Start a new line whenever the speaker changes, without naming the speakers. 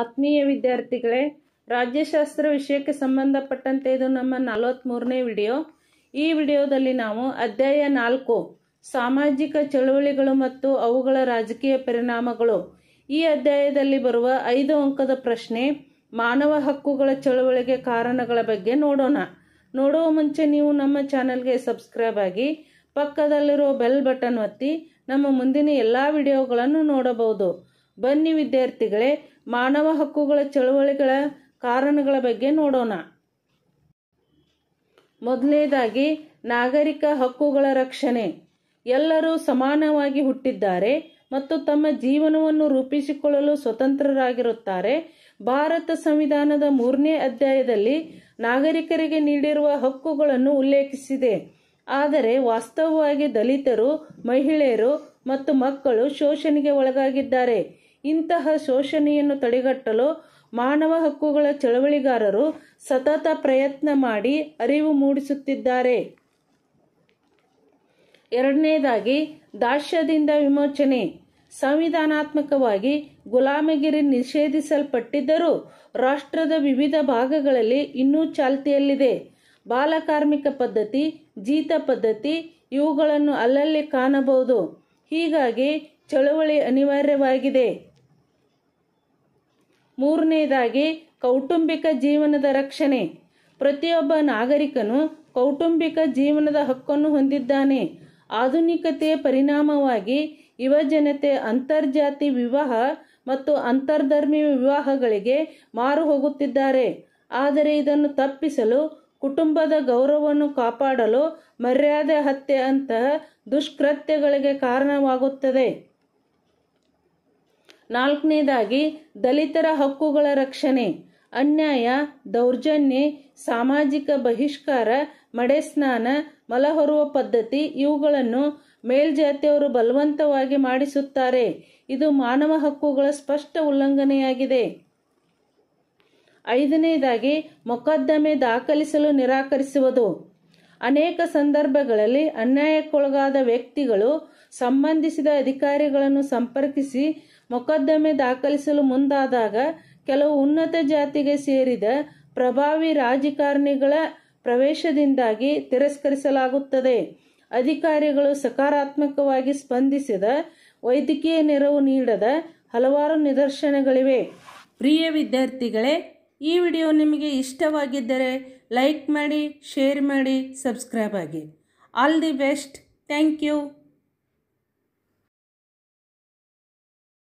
ಆತ್ಮೀಯ ವಿದ್ಯಾರ್ಥಿಗಳೇ ರಾಜ್ಯಶಾಸ್ತ್ರ ವಿಷಯಕ್ಕೆ ಸಂಬಂಧಪಟ್ಟಂತೆ ಇದು ನಮ್ಮ ನಲವತ್ತ್ಮೂರನೇ ವಿಡಿಯೋ ಈ ವಿಡಿಯೋದಲ್ಲಿ ನಾವು ಅಧ್ಯಾಯ ನಾಲ್ಕು ಸಾಮಾಜಿಕ ಚಳುವಳಿಗಳು ಮತ್ತು ಅವುಗಳ ರಾಜಕೀಯ ಪರಿಣಾಮಗಳು ಈ ಅಧ್ಯಾಯದಲ್ಲಿ ಬರುವ ಐದು ಅಂಕದ ಪ್ರಶ್ನೆ ಮಾನವ ಹಕ್ಕುಗಳ ಚಳುವಳಿಗೆ ಕಾರಣಗಳ ಬಗ್ಗೆ ನೋಡೋಣ ನೋಡುವ ಮುಂಚೆ ನೀವು ನಮ್ಮ ಚಾನೆಲ್ಗೆ ಸಬ್ಸ್ಕ್ರೈಬ್ ಆಗಿ ಪಕ್ಕದಲ್ಲಿರೋ ಬೆಲ್ ಬಟನ್ ಒತ್ತಿ ನಮ್ಮ ಮುಂದಿನ ಎಲ್ಲ ವಿಡಿಯೋಗಳನ್ನು ನೋಡಬಹುದು ಬನ್ನಿ ವಿದ್ಯಾರ್ಥಿಗಳೇ ಮಾನವ ಹಕ್ಕುಗಳ ಚಳುವಳಿಗಳ ಕಾರಣಗಳ ಬಗ್ಗೆ ನೋಡೋಣ ಮೊದಲನೇದಾಗಿ ನಾಗರಿಕ ಹಕ್ಕುಗಳ ರಕ್ಷಣೆ ಎಲ್ಲರೂ ಸಮಾನವಾಗಿ ಹುಟ್ಟಿದ್ದಾರೆ ಮತ್ತು ತಮ್ಮ ಜೀವನವನ್ನು ರೂಪಿಸಿಕೊಳ್ಳಲು ಸ್ವತಂತ್ರರಾಗಿರುತ್ತಾರೆ ಭಾರತ ಸಂವಿಧಾನದ ಮೂರನೇ ಅಧ್ಯಾಯದಲ್ಲಿ ನಾಗರಿಕರಿಗೆ ನೀಡಿರುವ ಹಕ್ಕುಗಳನ್ನು ಉಲ್ಲೇಖಿಸಿದೆ ಆದರೆ ವಾಸ್ತವವಾಗಿ ದಲಿತರು ಮಹಿಳೆಯರು ಮತ್ತು ಮಕ್ಕಳು ಶೋಷಣೆಗೆ ಒಳಗಾಗಿದ್ದಾರೆ ಇಂತಹ ಶೋಷಣೆಯನ್ನು ತಡೆಗಟ್ಟಲು ಮಾನವ ಹಕ್ಕುಗಳ ಚಳವಳಿಗಾರರು ಸತತ ಪ್ರಯತ್ನ ಮಾಡಿ ಅರಿವು ಮೂಡಿಸುತ್ತಿದ್ದಾರೆ ಎರಡನೇದಾಗಿ ದಾಶ್ಯದಿಂದ ವಿಮೋಚನೆ ಸಂವಿಧಾನಾತ್ಮಕವಾಗಿ ಗುಲಾಮಗಿರಿ ನಿಷೇಧಿಸಲ್ಪಟ್ಟಿದ್ದರೂ ರಾಷ್ಟ್ರದ ವಿವಿಧ ಭಾಗಗಳಲ್ಲಿ ಇನ್ನೂ ಚಾಲ್ತಿಯಲ್ಲಿದೆ ಬಾಲಕಾರ್ಮಿಕ ಪದ್ಧತಿ ಜೀತ ಪದ್ಧತಿ ಇವುಗಳನ್ನು ಅಲ್ಲಲ್ಲಿ ಕಾಣಬಹುದು ಹೀಗಾಗಿ ಚಳವಳಿ ಅನಿವಾರ್ಯವಾಗಿದೆ ಮೂರನೇದಾಗಿ ಕೌಟುಂಬಿಕ ಜೀವನದ ರಕ್ಷಣೆ ಪ್ರತಿಯೊಬ್ಬ ನಾಗರಿಕನು ಕೌಟುಂಬಿಕ ಜೀವನದ ಹಕ್ಕನ್ನು ಹೊಂದಿದ್ದಾನೆ ಆಧುನಿಕತೆಯ ಪರಿಣಾಮವಾಗಿ ಯುವಜನತೆ ಅಂತರ್ಜಾತಿ ವಿವಾಹ ಮತ್ತು ಅಂತರ್ಧರ್ಮಿ ವಿವಾಹಗಳಿಗೆ ಮಾರು ಹೋಗುತ್ತಿದ್ದಾರೆ ಆದರೆ ಇದನ್ನು ತಪ್ಪಿಸಲು ಕುಟುಂಬದ ಗೌರವವನ್ನು ಕಾಪಾಡಲು ಮರ್ಯಾದೆ ಹತ್ಯೆ ಅಂತಹ ದುಷ್ಕೃತ್ಯಗಳಿಗೆ ಕಾರಣವಾಗುತ್ತದೆ ನಾಲ್ಕನೇದಾಗಿ ದಲಿತರ ಹಕ್ಕುಗಳ ರಕ್ಷಣೆ ಅನ್ಯಾಯ ದೌರ್ಜನ್ಯ ಸಾಮಾಜಿಕ ಬಹಿಷ್ಕಾರ ಮಡೆಸ್ನಾನ ಮಲಹೊರುವ ಪದ್ಧತಿ ಇವುಗಳನ್ನು ಮೇಲ್ಜಾತಿಯವರು ಬಲವಂತವಾಗಿ ಮಾಡಿಸುತ್ತಾರೆ ಇದು ಮಾನವ ಹಕ್ಕುಗಳ ಸ್ಪಷ್ಟ ಉಲ್ಲಂಘನೆಯಾಗಿದೆ ಐದನೇದಾಗಿ ಮೊಕದ್ದಮೆ ದಾಖಲಿಸಲು ನಿರಾಕರಿಸುವುದು ಅನೇಕ ಸಂದರ್ಭಗಳಲ್ಲಿ ಅನ್ಯಾಯಕ್ಕೊಳಗಾದ ವ್ಯಕ್ತಿಗಳು ಸಂಬಂಧಿಸಿದ ಅಧಿಕಾರಿಗಳನ್ನು ಸಂಪರ್ಕಿಸಿ ಮೊಕದ್ದಮೆ ದಾಖಲಿಸಲು ಮುಂದಾದಾಗ ಕೆಲವು ಉನ್ನತ ಜಾತಿಗೆ ಸೇರಿದ ಪ್ರಭಾವಿ ರಾಜಕಾರಣಿಗಳ ಪ್ರವೇಶದಿಂದಾಗಿ ತಿರಸ್ಕರಿಸಲಾಗುತ್ತದೆ ಅಧಿಕಾರಿಗಳು ಸಕಾರಾತ್ಮಕವಾಗಿ ಸ್ಪಂದಿಸಿದ ವೈದ್ಯಕೀಯ ನೆರವು ನೀಡದ ಹಲವಾರು ನಿದರ್ಶನಗಳಿವೆ ಪ್ರಿಯ ವಿದ್ಯಾರ್ಥಿಗಳೇ ಈ ವಿಡಿಯೋ ನಿಮಗೆ ಇಷ್ಟವಾಗಿದ್ದರೆ ಲೈಕ್ ಮಾಡಿ ಶೇರ್ ಮಾಡಿ ಸಬ್ಸ್ಕ್ರೈಬ್ ಆಗಿ all the best thank you